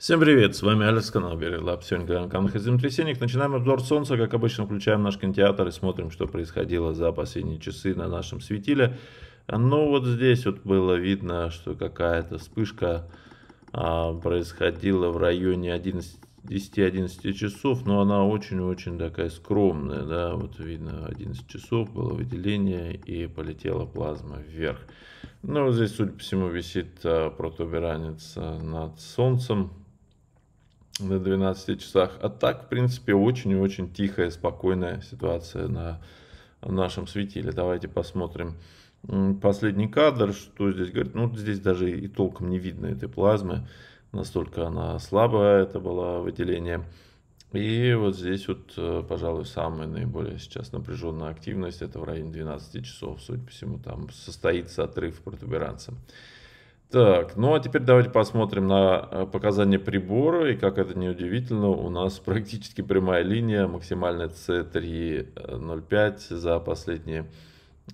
Всем привет, с вами Алекс, канал Береглаб. Сегодня на каналах землетрясений. Начинаем обзор Солнца, как обычно, включаем наш кинотеатр и смотрим, что происходило за последние часы на нашем светиле. А, ну вот здесь вот было видно, что какая-то вспышка а, происходила в районе 10-11 часов, но она очень-очень такая скромная, да, вот видно 11 часов было выделение и полетела плазма вверх. Ну, здесь, судя по всему, висит а, протуберанец а, над Солнцем, на 12 часах. А так, в принципе, очень и очень тихая, спокойная ситуация на нашем светиле. Давайте посмотрим последний кадр, что здесь говорит. Ну, здесь даже и толком не видно этой плазмы, настолько она слабая, это было выделение. И вот здесь вот, э, пожалуй, самая наиболее сейчас напряженная активность, это в районе 12 часов, судя по всему, там состоится отрыв протуберанца. Так, ну а теперь давайте посмотрим на э, показания прибора, и как это неудивительно, у нас практически прямая линия, максимальная C3.05 за последние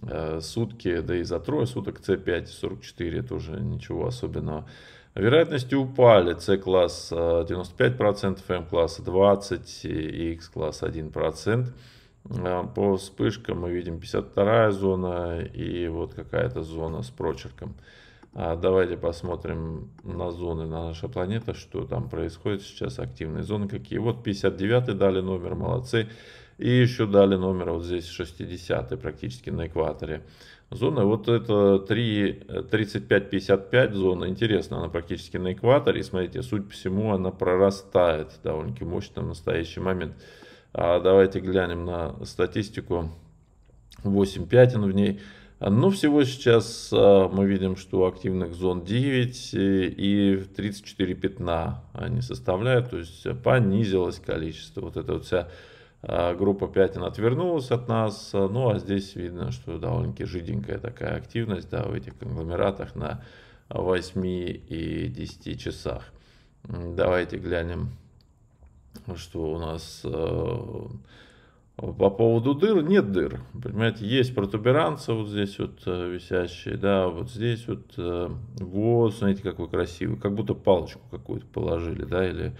э, сутки, да и за трое суток C5.44, это уже ничего особенного. Вероятности упали, C-класс 95%, M-класс 20% и X-класс 1%. Э, по вспышкам мы видим 52 зона и вот какая-то зона с прочерком. А давайте посмотрим на зоны на нашей планете, что там происходит сейчас, активные зоны какие. Вот 59 дали номер, молодцы. И еще дали номер вот здесь 60 практически на экваторе. Зона, вот это 35-55 зона, интересно, она практически на экваторе. И смотрите, суть всему, она прорастает довольно-таки мощно в настоящий момент. А давайте глянем на статистику. 8 пятен в ней. Но ну, всего сейчас а, мы видим, что активных зон 9 э, и 34 пятна они составляют, то есть понизилось количество. Вот эта вот вся а, группа пятен отвернулась от нас, а, ну а здесь видно, что довольно-таки жиденькая такая активность да, в этих конгломератах на 8 и 10 часах. Давайте глянем, что у нас по поводу дыр, нет дыр. Понимаете, есть протуберанцы вот здесь вот э, висящие, да, вот здесь вот, э, вот, смотрите, какой красивый, как будто палочку какую-то положили, да, или,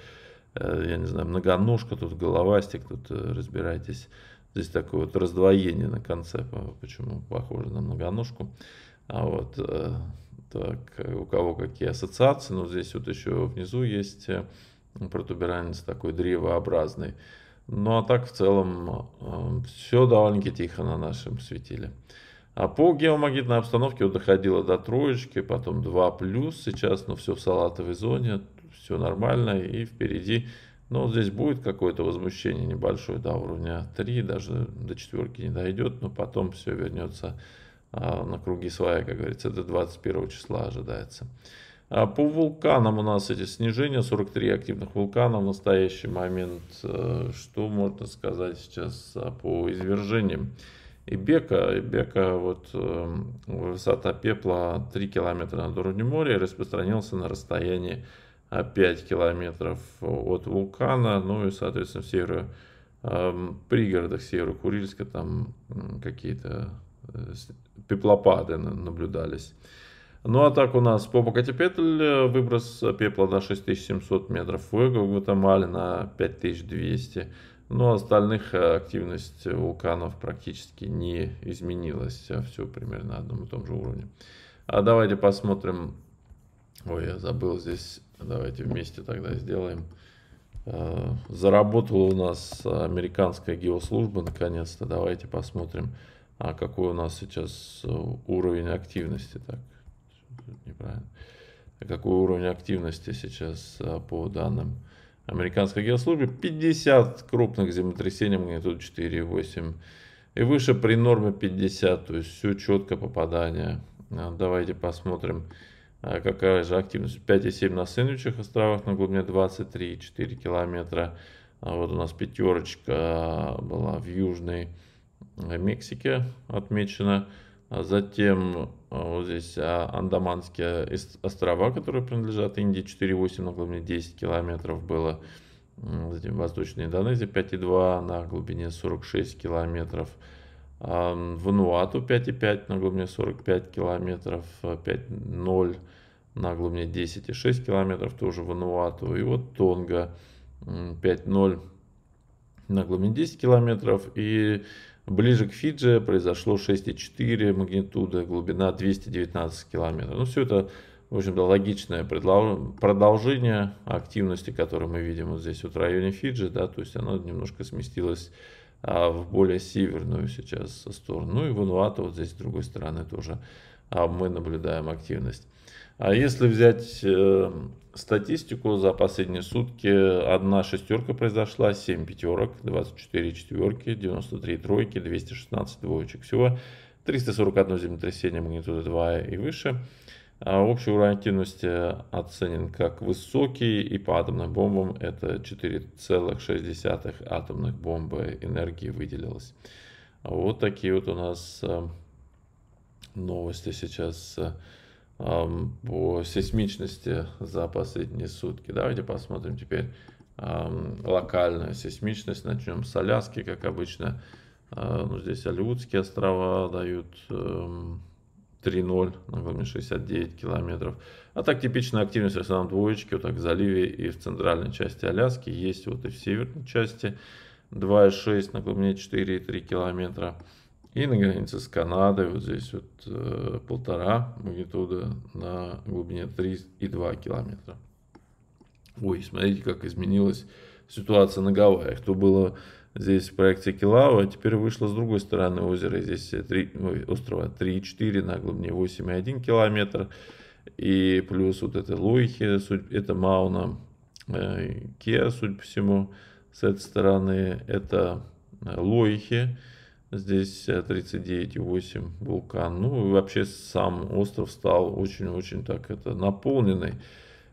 э, я не знаю, многоножка, тут головастик, тут разбирайтесь. Здесь такое вот раздвоение на конце, почему похоже на многоножку. А вот, так, у кого какие ассоциации, но здесь вот еще внизу есть протуберанец такой древообразный. Ну а так в целом э, все довольно-таки тихо на нашем светиле. А по геомагнитной обстановке вот доходило до троечки, потом 2 плюс сейчас, но все в салатовой зоне, все нормально и впереди. Но ну, здесь будет какое-то возмущение небольшое до уровня 3, даже до четверки не дойдет, но потом все вернется а, на круги своя, как говорится, до 21 числа ожидается. А по вулканам у нас эти снижения, 43 активных вулкана в настоящий момент. Э, что можно сказать сейчас по извержениям? Ибека, Ибека, вот эм, высота пепла 3 километра над уровнем моря распространился на расстоянии 5 э, километров от вулкана, ну и, соответственно, в северо эм, пригородах Северо-Курильска там какие-то э, пеплопады наблюдались. Ну а так у нас по Покатепетль выброс пепла на 6700 метров, в Гватемале на 5200. Но ну, остальных э, активность вулканов практически не изменилась, а все примерно на одном и том же уровне. А давайте посмотрим, ой, я забыл здесь, давайте вместе тогда сделаем. Э, заработала у нас американская геослужба наконец-то, давайте посмотрим, а какой у нас сейчас э, уровень активности. Так, тут неправильно. А какой уровень активности сейчас а, по данным американской геослужбы? 50 крупных землетрясений магнитуд 4,8 и выше при норме 50, то есть все четко попадание. А, давайте посмотрим, какая же активность. 5,7 на Сэндвичах островах на глубине 23,4 километра. Вот у нас пятерочка была в Южной э, Мексике отмечена. Затем а, вот здесь а, Андаманские острова, которые принадлежат Индии, 4,8 на глубине 10 километров было. Затем Восточная Индонезия 5,2 на глубине 46 километров. Вануату 5,5 на глубине 45 километров, 5,0 а, на глубине 10,6 километров, тоже Вануату. И вот Тонга 5,0 на глубине 10 километров. И ближе к Фиджи произошло 6,4 магнитуда, глубина 219 километров. Ну, все это, в общем-то, логичное продолжение активности, которую мы видим вот здесь вот в районе Фиджи, да, то есть оно немножко сместилось а, в более северную сейчас сторону. Ну и Вануату вот здесь с другой стороны тоже а, мы наблюдаем активность. А если взять эм, статистику за последние сутки, одна шестерка произошла, 7 пятерок, 24 четверки, 93 тройки, 216 двоечек. Всего 341 землетрясение магнитуды 2 и выше. А общий уровень активности оценен как высокий, и по атомным бомбам это 4,6 атомных бомбы энергии выделилось. Вот такие вот у нас э, новости сейчас. Э, по сейсмичности за последние сутки. Давайте посмотрим теперь локальную сейсмичность. Начнем с Аляски, как обычно. А, ну, здесь Алиутские острова дают 3.0 на глубине 69 километров. А так типичная активность в основном двоечки, вот так в заливе и в центральной части Аляски. Есть вот и в северной части 2.6 на глубине 4,3 километра. И на границе с Канадой, вот здесь вот э, полтора, магнитуда на глубине 3,2 километра. Ой, смотрите, как изменилась ситуация на Гавайях. То было здесь в проекте Килау, а теперь вышло с другой стороны озера. Здесь 3, э, ой, острова 3,4 на глубине 8,1 километр. И плюс вот это Лойхи, это Мауна э, Кеа, судя по всему, с этой стороны. Это э, Лойхи. Здесь 39,8 э, вулкан. Ну и вообще сам остров стал очень-очень так это наполненный.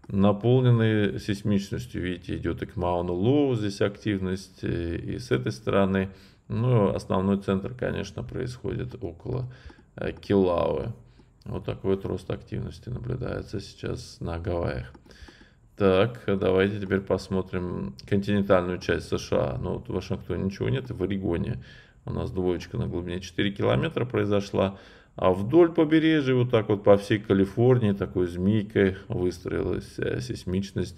Наполненный сейсмичностью. Видите, идет и к Мауну-Лоу здесь активность. Э, и с этой стороны. Ну, основной центр, конечно, происходит около э, Килауэ. Вот такой вот рост активности наблюдается сейчас на Гавайях. Так, давайте теперь посмотрим континентальную часть США. Ну, вот в Вашингтоне ничего нет, в Орегоне у нас двоечка на глубине 4 километра произошла. А вдоль побережья, вот так вот по всей Калифорнии, такой змейкой выстроилась э, сейсмичность.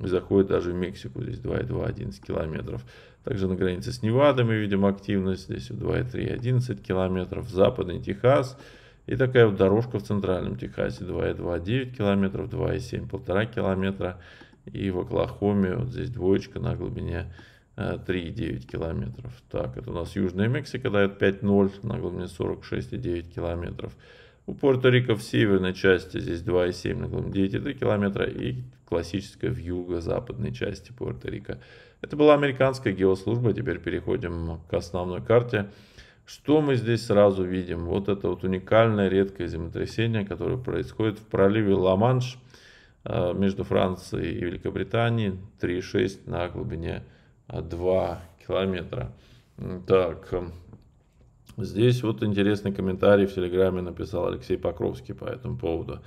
И заходит даже в Мексику, здесь 2,2, 11 километров. Также на границе с Невадой мы видим активность, здесь 2,3, 11 километров. Западный Техас, и такая вот дорожка в центральном Техасе 2,29 километров, 2,7, 1,5 километра. И в Оклахоме вот здесь двоечка на глубине 3,9 э, километров. Так, это у нас Южная Мексика дает 5,0 на глубине 46,9 километров. У Пуэрто-Рико в северной части здесь 2,7 на глубине 9,3 километра и классическая в юго-западной части Пуэрто-Рико. Это была американская геослужба, теперь переходим к основной карте. Что мы здесь сразу видим? Вот это вот уникальное редкое землетрясение, которое происходит в проливе Ла-Манш э, между Францией и Великобританией 3,6 на глубине 2 километра. Так, эм, здесь вот интересный комментарий в Телеграме написал Алексей Покровский по этому поводу.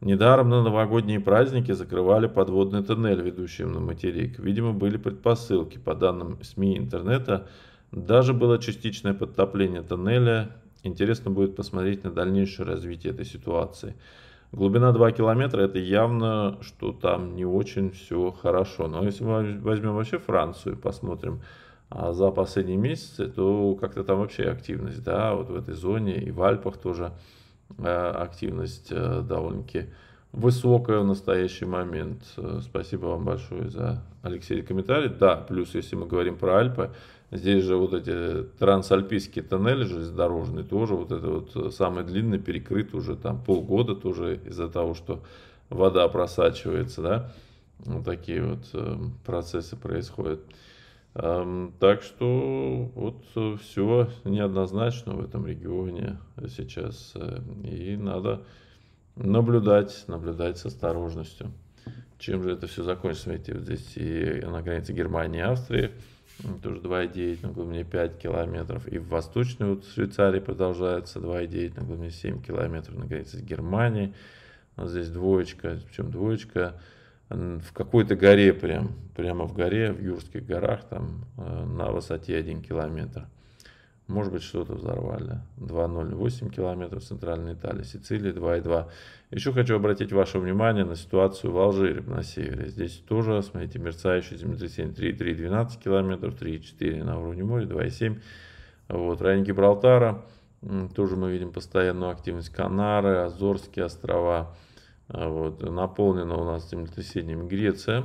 Недаром на новогодние праздники закрывали подводный тоннель, ведущий на материк. Видимо, были предпосылки. По данным СМИ интернета, даже было частичное подтопление тоннеля. Интересно будет посмотреть на дальнейшее развитие этой ситуации. Глубина 2 километра, это явно, что там не очень все хорошо. Но если мы возьмем вообще Францию и посмотрим а за последние месяцы, то как-то там вообще активность, да, вот в этой зоне и в Альпах тоже э, активность э, довольно-таки высокая в настоящий момент. Э, спасибо вам большое за Алексей комментарий. Да, плюс если мы говорим про Альпы, Здесь же вот эти трансальпийские тоннели железнодорожные, тоже вот это вот э, самый длинный перекрыт уже там полгода тоже из-за того, что вода просачивается, да. Вот такие вот э, процессы происходят. Эм, так что вот э, все неоднозначно в этом регионе сейчас. И надо наблюдать, наблюдать с осторожностью. Чем же это все закончится, видите, вот здесь и на границе Германии и Австрии тоже 2,9 на глубине 5 километров. И в восточной вот Швейцарии продолжается 2,9 на глубине 7 километров на границе с Германией. Вот здесь двоечка, причем двоечка в какой-то горе прям, прямо в горе, в Юрских горах, там э, на высоте 1 километр. Может быть, что-то взорвали. 2,08 километров в Центральной Италии, Сицилии 2,2. Еще хочу обратить ваше внимание на ситуацию в Алжире на севере. Здесь тоже, смотрите, мерцающие землетрясения 3,3, 12 километров, 3,4 на уровне моря, 2,7. Вот, район Гибралтара. Тоже мы видим постоянную активность Канары, Азорские острова. Вот, наполнена у нас землетрясением Греция.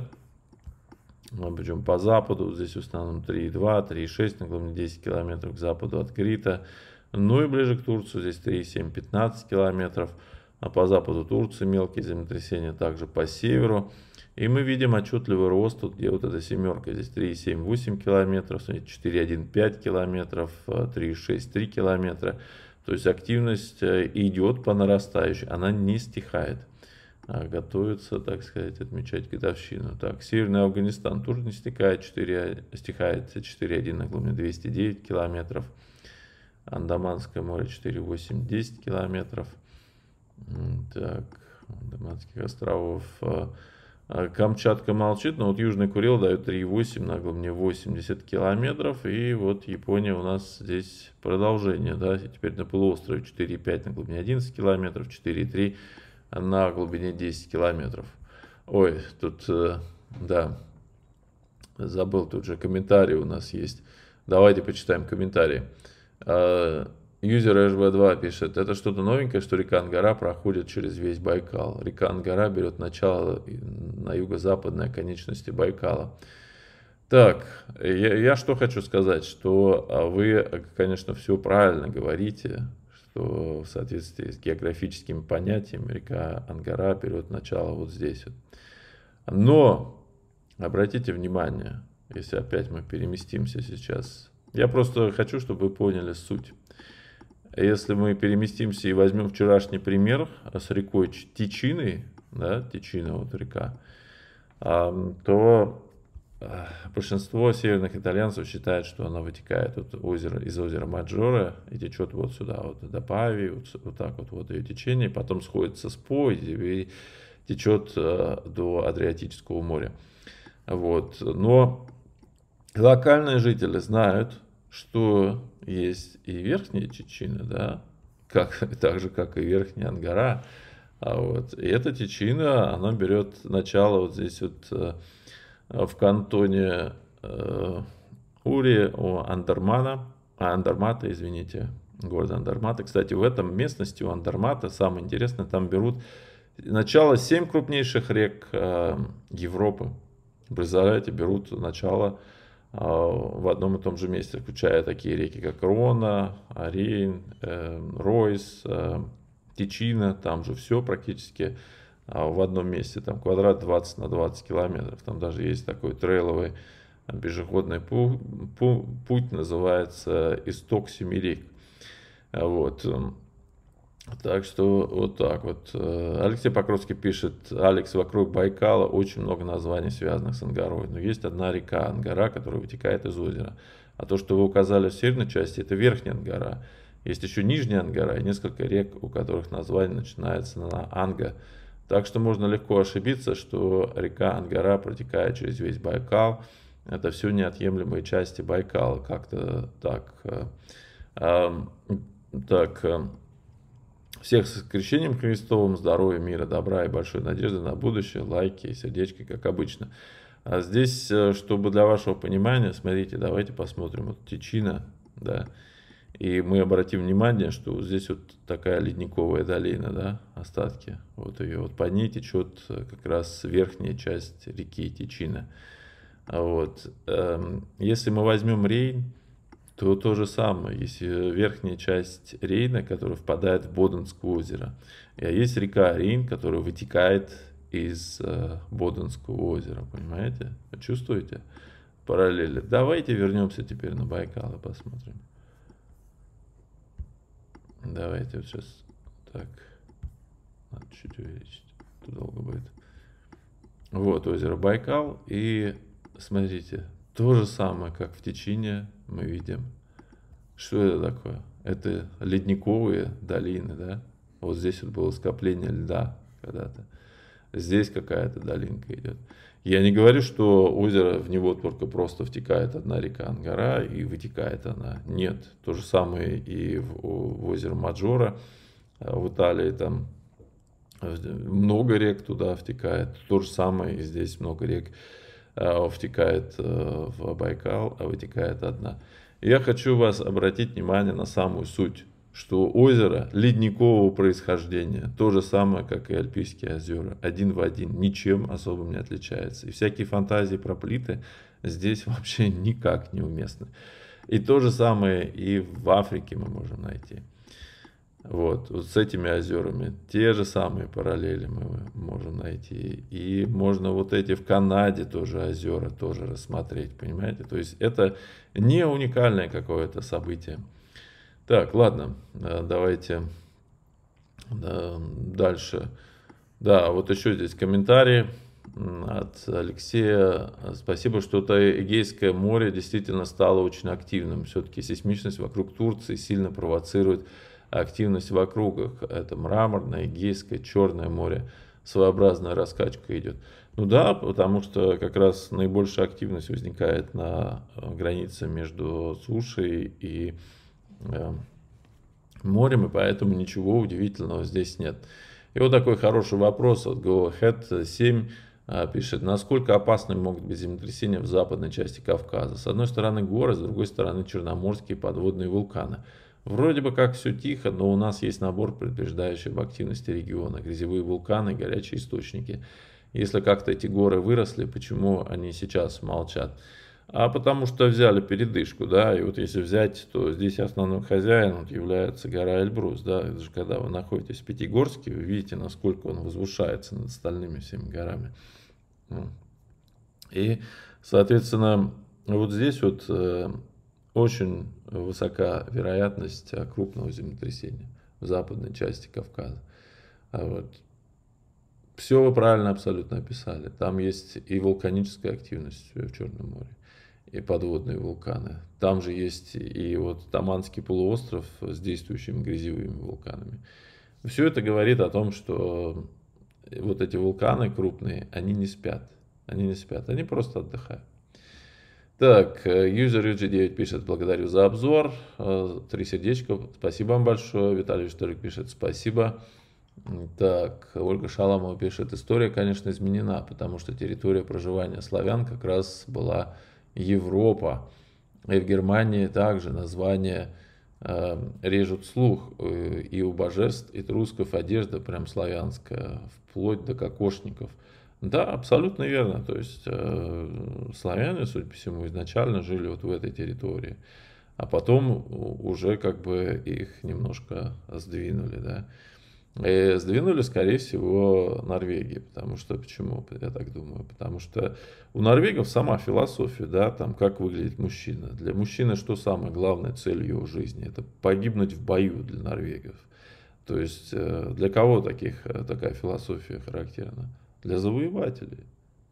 Мы причем по западу, здесь в основном 3,2, 3,6, наклонение 10 километров к западу от Крита. Ну и ближе к Турции здесь 3,7, 15 километров. А по западу Турции мелкие землетрясения также по северу. И мы видим отчетливый рост, тут где вот эта семерка, здесь 3,7-8 километров, 4,1-5 километров, 3,6-3 э, километра. То есть активность э, идет по нарастающей, она не стихает. А, готовится, так сказать, отмечать годовщину. Так, Северный Афганистан тоже не стекает, 4, стекает 4,1 на глубине 209 километров. Андаманское море 4,8, 10 километров. Так, Андаманских островов. А, а, Камчатка молчит, но вот Южный Курил дает 3,8 на глубине 80 километров. И вот Япония у нас здесь продолжение, да, теперь на полуострове 4,5 на глубине 11 километров, 4,3 на глубине 10 километров. Ой, тут, э, да, забыл, тут же комментарии у нас есть. Давайте почитаем комментарии. А, Юзер HB2 пишет, это что-то новенькое, что река Ангара проходит через весь Байкал. Река Ангара берет начало на юго-западной оконечности Байкала. Так, я, я что хочу сказать, что а, вы, конечно, все правильно говорите, что в соответствии с географическими понятиями река Ангара берет начало вот здесь. Вот. Но обратите внимание, если опять мы переместимся сейчас, я просто хочу, чтобы вы поняли суть. Если мы переместимся и возьмем вчерашний пример с рекой Тичиной, да, Тичина вот река, то Э, большинство северных итальянцев считает, что она вытекает от озера, из озера Маджоре и течет вот сюда, вот до Пави, вот, вот так вот, вот ее течение, потом сходится с По и течет э, до Адриатического моря. Вот. Но локальные жители знают, что есть и верхняя Чечина, да, как, так же, как и верхняя Ангара. А вот. И эта Чечина, она берет начало вот здесь вот э, Э, в кантоне э, Ури у Андермана, а Андермата, извините, города Андермата. Кстати, в этом местности у Андермата, самое интересное, там берут начало 7 крупнейших рек э, Европы. Представляете, берут начало э, в одном и том же месте, включая такие реки, как Рона, Рейн, Ройс, Тичина, там же все практически а, в одном месте, там квадрат 20 на 20 километров, там даже есть такой трейловый э, пешеходный пу пу путь, называется «Исток Семирик». А, вот. Эм, так что вот так вот. Э, Алексей Покровский пишет, Алекс, вокруг Байкала очень много названий, связанных с Ангарой. Но есть одна река Ангара, которая вытекает из озера. А то, что вы указали в северной части, это верхняя Ангара. Есть еще нижняя Ангара и несколько рек, у которых название начинается на Анга. Так что можно легко ошибиться, что река Ангара протекает через весь Байкал. Это все неотъемлемые части Байкала. Как-то так. Э, эм, так. Э, всех с крещением Христовым, здоровья, мира, добра и большой надежды на будущее, лайки и сердечки, как обычно. А здесь, э, чтобы для вашего понимания, смотрите, давайте посмотрим. Вот Тичина, да, и мы обратим внимание, что вот здесь вот такая ледниковая долина, да, остатки. Вот ее вот по ней течет э, как раз верхняя часть реки Тичина. А вот. Эм, если мы возьмем Рейн, то то же самое. Есть э, верхняя часть Рейна, которая впадает в Боденское озеро. И а есть река Рейн, которая вытекает из э, Боденского озера. Понимаете? Чувствуете параллели? Давайте вернемся теперь на Байкал и посмотрим. Давайте вот сейчас так. Надо чуть увеличить. тут долго будет. Вот озеро Байкал. И смотрите, то же самое, как в течение мы видим. Что это такое? Это ледниковые долины, да? Вот здесь вот было скопление льда когда-то здесь какая-то долинка идет. Я не говорю, что озеро, в него только просто втекает одна река Ангара и вытекает она. Нет, то же самое и в, в озеро Маджора э, в Италии, там э, много рек туда втекает. То же самое и здесь много рек э, втекает в Байкал, а вытекает одна. Я хочу вас обратить внимание на самую суть что озеро ледникового происхождения, то же самое, как и Альпийские озера, один в один, ничем особым не отличается. И всякие фантазии про плиты здесь вообще никак не уместны. И то же самое и в Африке мы можем найти. Вот, вот с этими озерами те же самые параллели мы можем найти. И можно вот эти в Канаде тоже озера тоже рассмотреть, понимаете? То есть это не уникальное какое-то событие. Так, ладно, э, давайте э, дальше. Да, вот еще здесь комментарий от Алексея. Спасибо, что это Эгейское море действительно стало очень активным. Все-таки сейсмичность вокруг Турции сильно провоцирует активность в округах. Это Мраморное, Эгейское, Черное море. Своеобразная раскачка идет. Ну да, потому что как раз наибольшая активность возникает на э, границе между сушей и Э, морем, и поэтому ничего удивительного здесь нет. И вот такой хороший вопрос от GoHead7 э, пишет, насколько опасными могут быть землетрясения в западной части Кавказа? С одной стороны горы, с другой стороны черноморские подводные вулканы. Вроде бы как все тихо, но у нас есть набор, предупреждающих об активности региона. Грязевые вулканы, горячие источники. Если как-то эти горы выросли, почему они сейчас молчат? а потому что взяли передышку, да, и вот если взять, то здесь основным хозяином является гора Эльбрус, да, даже когда вы находитесь в Пятигорске, вы видите, насколько он возвышается над остальными всеми горами. И, соответственно, вот здесь вот э, очень высока вероятность э, крупного землетрясения в западной части Кавказа. А Вот. Все вы правильно абсолютно описали. Там есть и вулканическая активность в Черном море и подводные вулканы. Там же есть и вот Таманский полуостров с действующими грязевыми вулканами. Все это говорит о том, что вот эти вулканы крупные, они не спят. Они не спят, они просто отдыхают. Так, юзер UG9 пишет, благодарю за обзор. Э, три сердечка, спасибо вам большое. Виталий Шторик пишет, спасибо. Так, Ольга Шаламова пишет, история, конечно, изменена, потому что территория проживания славян как раз была Европа. И в Германии также название э, режут слух. Э, и у божеств и трусков одежда прям славянская, вплоть до кокошников. Да, абсолютно верно. То есть э, славяне, судя по всему, изначально жили вот в этой территории. А потом уже как бы их немножко сдвинули, да. И э, сдвинули, скорее всего, Норвегии. Потому что, почему я так думаю? Потому что у норвегов сама философия, да, там, как выглядит мужчина. Для мужчины что самое главное цель его жизни? Это погибнуть в бою для норвегов. То есть, э, для кого таких, э, такая философия характерна? Для завоевателей.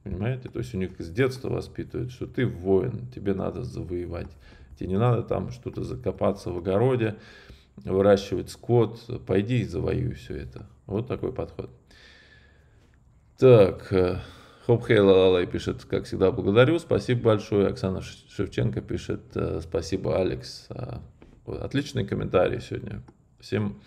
Понимаете? То есть, у них с детства воспитывают, что ты воин, тебе надо завоевать. Тебе не надо там что-то закопаться в огороде, выращивать скот, пойди и завоюй все это. Вот такой подход. Так, э, Хоп Хейлалалай пишет, как всегда, благодарю, спасибо большое. Оксана Шевченко пишет, э, спасибо, Алекс. А, Отличный комментарий сегодня. Всем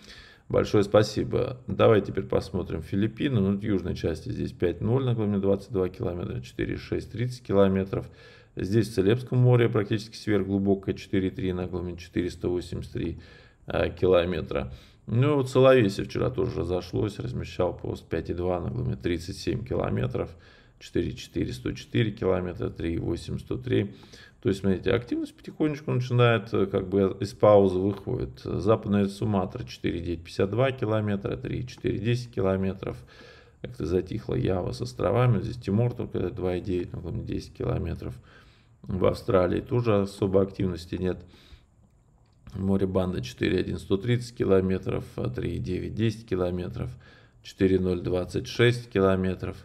большое спасибо. Давай теперь посмотрим Филиппины. Ну, в южной части здесь 5.0 на глубине 22 километра, 4.6, 30 километров. Здесь в Целебском море практически сверхглубокое 4.3 на глубине 483 Э, километра. Ну вот Соловейся вчера тоже разошлось, размещал пост 5,2 на глуме 37 километров, 4,4, 104 километра, 3,8, 103. То есть, смотрите, активность потихонечку начинает, э, как бы из паузы выходит. Западная Суматра 4,952 километра, 3,410 километров. Как-то затихла Ява с островами. Здесь Тимор только 2,9, ну, 10 километров. В Австралии тоже особо активности нет. Моребанда 4.1 130 километров, 3.9 а 10 километров, 4.0 26 километров,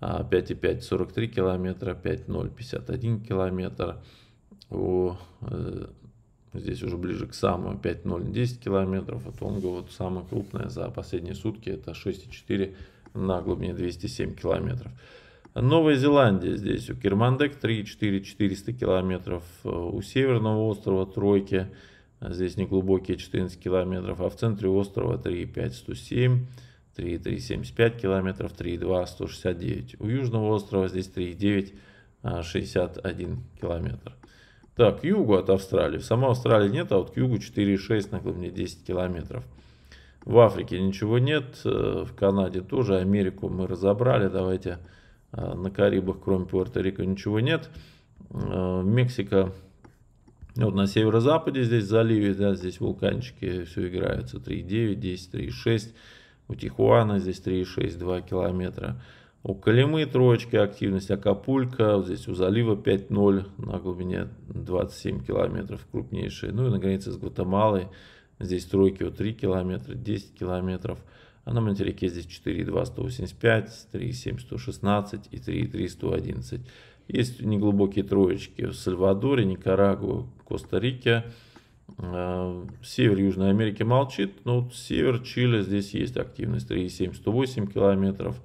5.5 а 43 километра, 5.0 51 километр. У, э, здесь уже ближе к самому 5.0 10 километров. Вот а Тонга вот самая крупная за последние сутки, это 6.4 на глубине 207 километров. Новая Зеландия здесь у Кирмандек 3-4-400 километров, э, у Северного острова тройки а здесь неглубокие 14 километров, а в центре острова 3,5, 107, 3,3, 75 километров, 3,2, 169. У южного острова здесь 3,9, 61 а, километр. Так, к югу от Австралии. В самой Австралии нет, а вот к югу 4,6 на глубине 10 километров. В Африке ничего нет, э, в Канаде тоже, Америку мы разобрали, давайте э, на Карибах, кроме Пуэрто-Рико, ничего нет. Э, Мексика вот на северо-западе здесь заливе, да, здесь вулканчики все играются 3,9, 10, 3,6. У Тихуана здесь 3,6, 2 километра. У Калимы троечки активность, Акапулька, вот здесь у залива 5,0 на глубине 27 километров крупнейшие. Ну и на границе с Гватемалой здесь тройки у 3 километра, 10 километров. А на материке здесь 4,2, 185, 3,7, 116 и 3,3, 111. Есть неглубокие троечки в Сальвадоре, Никарагуа, Коста-Рике. Э, север Южной Америки молчит, но вот север Чили здесь есть активность 3,7-108 километров,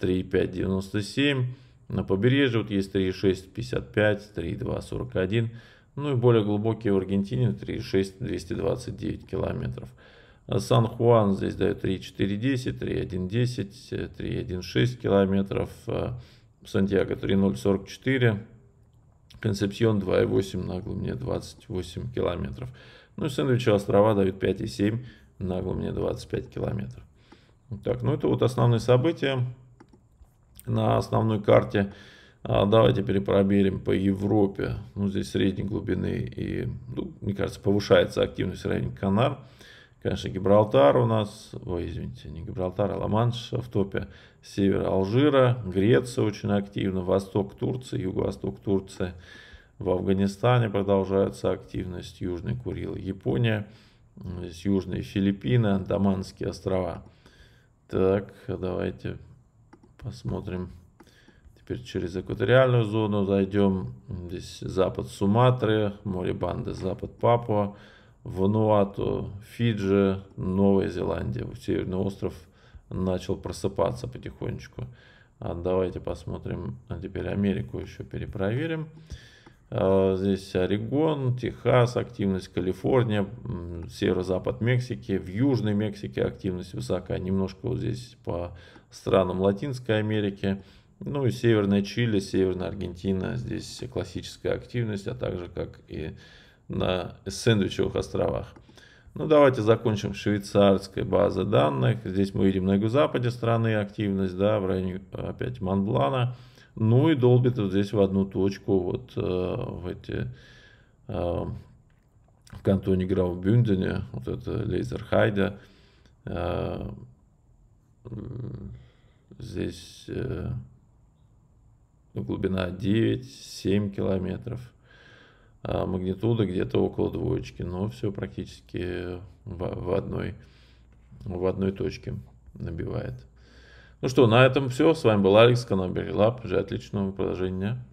3,5-97 на побережье вот есть 3,6-55, 3,2-41, ну и более глубокие в Аргентине 3,6-229 километров. Сан-Хуан здесь дает 3,4-10, 3,1-10, 3,1-6 километров, Сантьяго 3.044, Концепсион 2.8 на глубине 28 километров. Ну и Сэндвича острова дают 5.7 на глубине 25 километров. Так, ну это вот основные события на основной карте. А давайте теперь проверим по Европе. Ну, здесь средней глубины и, ну, мне кажется, повышается активность района Канар. Конечно, Гибралтар у нас, ой, извините, не Гибралтар, а Ла-Манш в топе. Север Алжира, Греция очень активно, восток Турции, юго-восток Турции. В Афганистане продолжается активность, Южный Курил, Япония, здесь Южные Филиппины, Андаманские острова. Так, давайте посмотрим. Теперь через экваториальную зону зайдем. Здесь запад Суматры, море Банды, запад Папуа. Вануату, Фиджи, Новая Зеландия. Северный остров начал просыпаться потихонечку. А давайте посмотрим, а теперь Америку еще перепроверим. А, здесь Орегон, Техас, активность Калифорния, северо-запад Мексики, в Южной Мексике активность высока, немножко вот здесь по странам Латинской Америки, ну и Северная Чили, Северная Аргентина, здесь классическая активность, а также как и на Сэндвичевых островах. Ну, давайте закончим швейцарской базы данных. Здесь мы видим на юго-западе страны активность, да, в районе опять Монблана. Ну и долбит вот здесь в одну точку, вот э, в эти, э, в кантоне Граубюндене, вот это Лейзерхайда. Э, здесь э, ну, глубина 9-7 километров. А, магнитуда где-то около двоечки, но все практически в, в, одной, в одной точке набивает. Ну что, на этом все. С вами был Алекс, канал Берилаб. Желаю отличного продолжения дня.